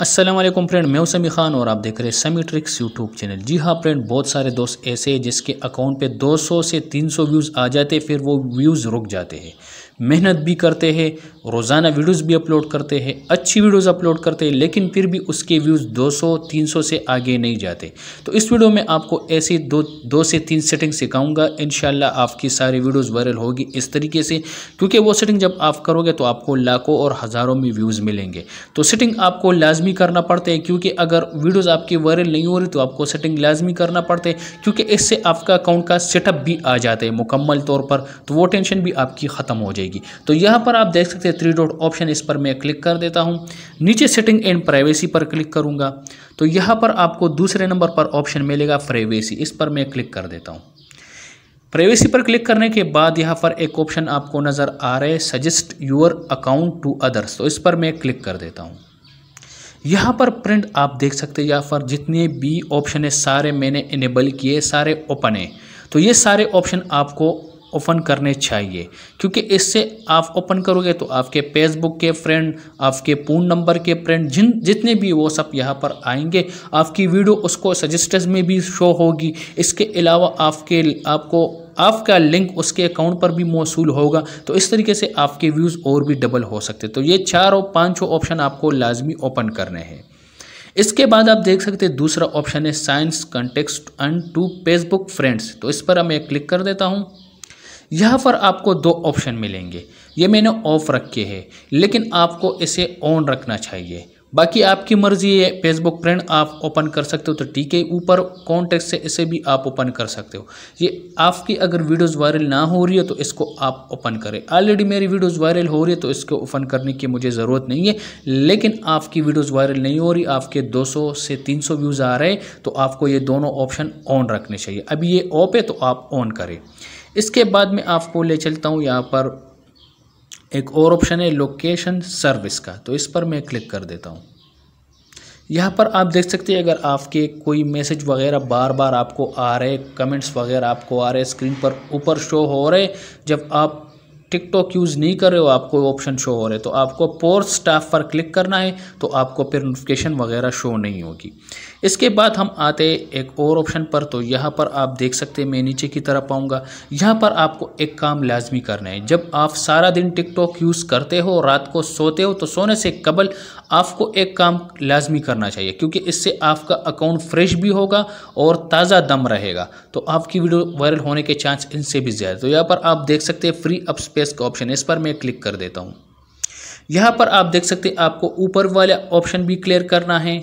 Aslam friend मैं उसमी ख़ान और आप देख रहे हैं समी ट्रिक्स यूट्यूब चैनल जी हाँ फ्रेंड बहुत सारे दोस्त ऐसे हैं जिसके अकाउंट पे 200 से 300 व्यूज़ आ जाते फिर वो व्यूज़ रुक जाते हैं मेहनत भी करते हैं रोज़ाना वीडियोस भी अपलोड करते हैं अच्छी वीडियोस अपलोड करते हैं लेकिन फिर भी उसके व्यूज़ 200 300 से आगे नहीं जाते तो इस वीडियो में आपको ऐसी दो दो से तीन सेटिंग सिखाऊंगा इन आपकी सारी वीडियोस वायरल होगी इस तरीके से क्योंकि वो सेटिंग जब आप करोगे तो आपको लाखों और हज़ारों में व्यूज़ मिलेंगे तो सेटिंग आपको लाजमी करना पड़ते हैं क्योंकि अगर वीडियोज़ आपकी वायरल नहीं हो रही तो आपको सेटिंग लाजमी करना पड़ते हैं क्योंकि इससे आपका अकाउंट का सेटअप भी आ जाता है मुकम्मल तौर पर तो वो टेंशन भी आपकी ख़त्म हो जाएगी तो यहाँ पर आप देख सकते से थ्री डॉट ऑप्शन इस पर मैं क्लिक कर देता हूँ नीचे सेटिंग एंड प्राइवेसी पर क्लिक करूँगा तो यहाँ पर आपको दूसरे नंबर पर ऑप्शन मिलेगा प्राइवेसी इस पर मैं क्लिक कर देता हूँ प्राइवेसी पर क्लिक करने के बाद यहाँ पर एक ऑप्शन आपको नज़र आ रहा है suggest your account to others तो इस पर मैं क्लिक कर देता हूँ यहाँ पर प्रिंट आप देख सकते हैं यहाँ पर जितने भी ऑप्शन है सारे मैंने इनेबल किए सारे ओपन है तो ये सारे ऑप्शन आपको ओपन करने चाहिए क्योंकि इससे आप ओपन करोगे तो आपके फेसबुक के फ्रेंड आपके फ़ोन नंबर के फ्रेंड जिन जितने भी वो सब यहाँ पर आएंगे आपकी वीडियो उसको सजेस्ट में भी शो होगी इसके अलावा आपके आपको आपका लिंक उसके अकाउंट पर भी मौसू होगा तो इस तरीके से आपके व्यूज़ और भी डबल हो सकते तो ये चार और ऑप्शन आपको लाजमी ओपन करने हैं इसके बाद आप देख सकते हैं दूसरा ऑप्शन है science context and to Facebook friends तो इस पर मैं क्लिक कर देता हूँ यहाँ पर आपको दो ऑप्शन मिलेंगे ये मैंने ऑफ़ रखे हैं लेकिन आपको इसे ऑन रखना चाहिए बाकी आपकी मर्ज़ी है फेसबुक फ्रेंड आप ओपन कर सकते हो तो ठीक है ऊपर कॉन्टेक्ट से इसे भी आप ओपन कर सकते हो ये आपकी अगर वीडियोस वायरल ना हो रही है तो इसको आप ओपन करें ऑलरेडी मेरी वीडियोस वायरल हो रही है तो इसको ओपन करने की मुझे ज़रूरत नहीं है लेकिन आपकी वीडियोस वायरल नहीं हो रही आपके दो से तीन व्यूज़ आ रहे हैं तो आपको ये दोनों ऑप्शन ऑन रखने चाहिए अभी ये ऑफ है तो आप ऑन करें इसके बाद मैं आपको ले चलता हूँ यहाँ पर एक और ऑप्शन है लोकेशन सर्विस का तो इस पर मैं क्लिक कर देता हूँ यहाँ पर आप देख सकते हैं अगर आपके कोई मैसेज वगैरह बार बार आपको आ रहे कमेंट्स वगैरह आपको आ रहे स्क्रीन पर ऊपर शो हो रहे जब आप टिकटॉक यूज़ नहीं कर रहे हो आपको ऑप्शन शो हो रहे तो आपको पोर स्टाफ पर क्लिक करना है तो आपको फिर नोटिफिकेशन वगैरह शो नहीं होगी इसके बाद हम आते एक और ऑप्शन पर तो यहाँ पर आप देख सकते हैं मैं नीचे की तरफ आऊँगा यहाँ पर आपको एक काम लाजमी करना है जब आप सारा दिन टिकटॉक यूज़ करते हो रात को सोते हो तो सोने से कबल आपको एक काम लाजमी करना चाहिए क्योंकि इससे आपका अकाउंट फ्रेश भी होगा और ताज़ा दम रहेगा तो आपकी वीडियो वायरल होने के चांस इनसे भी ज़्यादा तो यहाँ पर आप देख सकते हैं फ्री अपस्पेस पेस्ट का ऑप्शन है इस पर मैं क्लिक कर देता हूँ यहाँ पर आप देख सकते हैं आपको ऊपर वाला ऑप्शन भी क्लियर करना है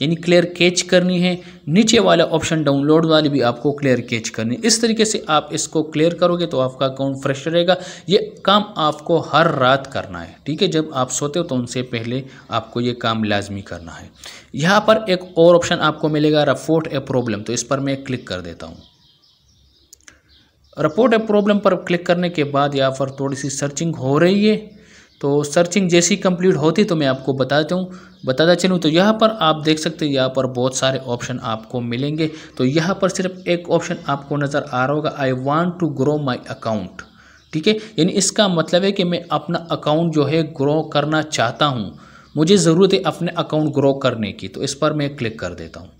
यानी क्लियर कैच करनी है नीचे वाला ऑप्शन डाउनलोड वाले भी आपको क्लियर कैच करनी है इस तरीके से आप इसको क्लियर करोगे तो आपका अकाउंट फ्रेश रहेगा ये काम आपको हर रात करना है ठीक है जब आप सोते हो तो उनसे पहले आपको ये काम लाजमी करना है यहाँ पर एक और ऑप्शन आपको मिलेगा रफोट ए प्रॉब्लम तो इस पर मैं क्लिक कर देता हूँ रिपोर्ट ए प्रॉब्लम पर क्लिक करने के बाद यहाँ पर थोड़ी सी सर्चिंग हो रही है तो सर्चिंग जैसी कंप्लीट होती तो मैं आपको बताता हूँ बताता चलूँ तो यहाँ पर आप देख सकते हैं यहाँ पर बहुत सारे ऑप्शन आपको मिलेंगे तो यहाँ पर सिर्फ एक ऑप्शन आपको नज़र आ रहा होगा I want to grow my account ठीक है यानी इसका मतलब है कि मैं अपना अकाउंट जो है ग्रो करना चाहता हूँ मुझे ज़रूरत है अपने अकाउंट ग्रो करने की तो इस पर मैं क्लिक कर देता हूँ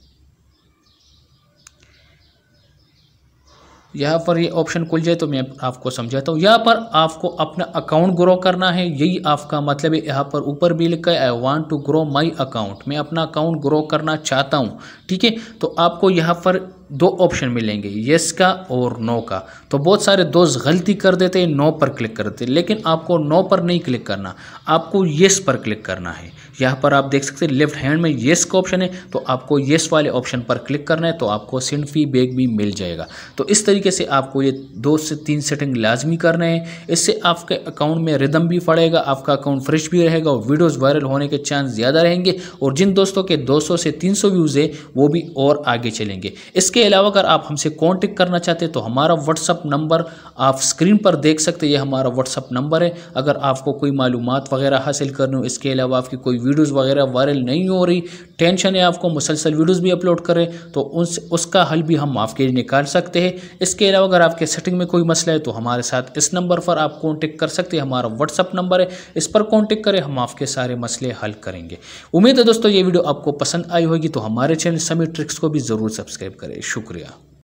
यहाँ पर ये ऑप्शन खुल जाए तो मैं आपको समझाता हूँ यहाँ पर आपको अपना अकाउंट ग्रो करना है यही आपका मतलब है यहाँ पर ऊपर भी लिखा है I want to grow my account मैं अपना अकाउंट ग्रो करना चाहता हूँ ठीक है तो आपको यहाँ पर दो ऑप्शन मिलेंगे येस का और नो का तो बहुत सारे दोस्त गलती कर देते हैं नो पर क्लिक करते हैं लेकिन आपको नो पर नहीं क्लिक करना आपको येस पर क्लिक करना है यहाँ पर आप देख सकते हैं लेफ्ट हैंड में येस का ऑप्शन है तो आपको येस वाले ऑप्शन पर क्लिक करना है तो आपको सेंड बैग भी मिल जाएगा तो इस तरीके से आपको ये दो से तीन सेटिंग लाजमी करना है इससे आपके अकाउंट में रिदम भी पड़ेगा आपका अकाउंट फ्रेश भी रहेगा और वीडियोज़ वायरल होने के चांस ज़्यादा रहेंगे और जिन दोस्तों के दो से तीन व्यूज़ है वो भी और आगे चलेंगे इसके इसके अलावा अगर आप हमसे कॉन्टेक्ट करना चाहते हैं तो हमारा व्हाट्सअप नंबर आप स्क्रीन पर देख सकते हैं ये हमारा व्हाट्सअप नंबर है अगर आपको कोई मालूम वगैरह हासिल करनी हो इसके अलावा आपकी कोई वीडियोज़ वगैरह वायरल नहीं हो रही टेंशन है आपको मुसलसल वीडियोज़ भी अपलोड करें तो उस उसका हल भी हम आपके लिए निकाल सकते हैं इसके अलावा अगर आपके सेटिंग में कोई मसला है तो हमारे साथ इस नंबर पर आप कॉन्टेक्ट कर सकते हैं हमारा व्हाट्सअप नंबर है इस पर कॉन्टेक्ट करें हम आपके सारे मसले हल करेंगे उम्मीद है दोस्तों ये वीडियो आपको पसंद आई होगी तो हमारे चैनल समी ट्रिक्स को भी ज़रूर सब्सक्राइब करें शुक्रिया